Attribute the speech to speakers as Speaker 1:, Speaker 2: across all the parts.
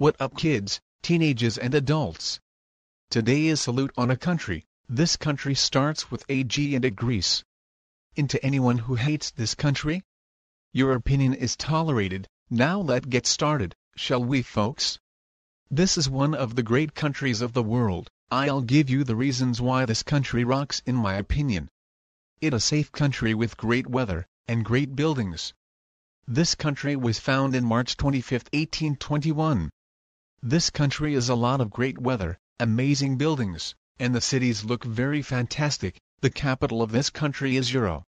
Speaker 1: What up kids, teenagers and adults? Today is Salute on a Country. This country starts with a G and a Greece. Into anyone who hates this country, your opinion is tolerated. Now let get started, shall we folks? This is one of the great countries of the world. I'll give you the reasons why this country rocks in my opinion. It a safe country with great weather and great buildings. This country was found in March 25, 1821, this country is a lot of great weather, amazing buildings, and the cities look very fantastic, the capital of this country is Euro.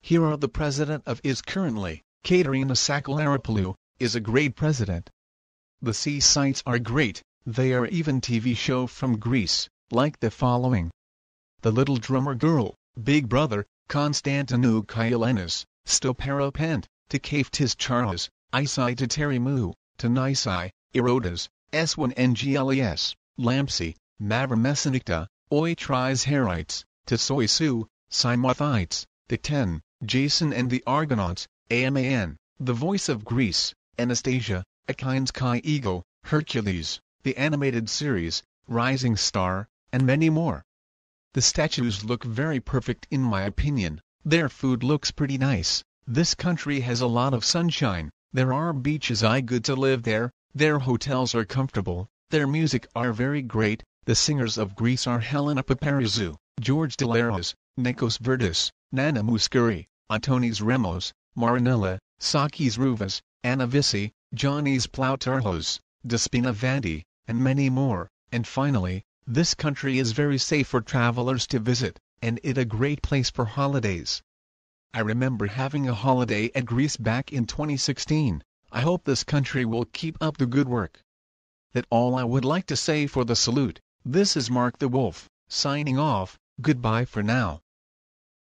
Speaker 1: Here are the president of is currently, Katerina Sakalarapoulou, is a great president. The sea sights are great, they are even TV show from Greece, like the following. The Little Drummer Girl, Big Brother, Konstantinou Kyalenis, Stoparopent, Takaftis Charas, Isai Taterimu, Tanisai, Erodas, S1NGLES, Lampsey, Mavromesonicta, Oitrisherites, Tessoisu, Simothites, the Ten, Jason and the Argonauts, Aman, the Voice of Greece, Anastasia, Achaeans Kai, Eagle, Hercules, the animated series, Rising Star, and many more. The statues look very perfect in my opinion, their food looks pretty nice, this country has a lot of sunshine, there are beaches I good to live there, their hotels are comfortable, their music are very great, the singers of Greece are Helena Paparizou, George Delaros, Nikos Vertis, Nana Mouskouri, Antonis Remos, Marinella, Sakis Rouvas, Anna Vissi, Johnny's Plautarhos, Despina Vanti, and many more, and finally, this country is very safe for travelers to visit, and it a great place for holidays. I remember having a holiday at Greece back in 2016, I hope this country will keep up the good work. That all I would like to say for the salute. This is Mark the Wolf, signing off. Goodbye for now.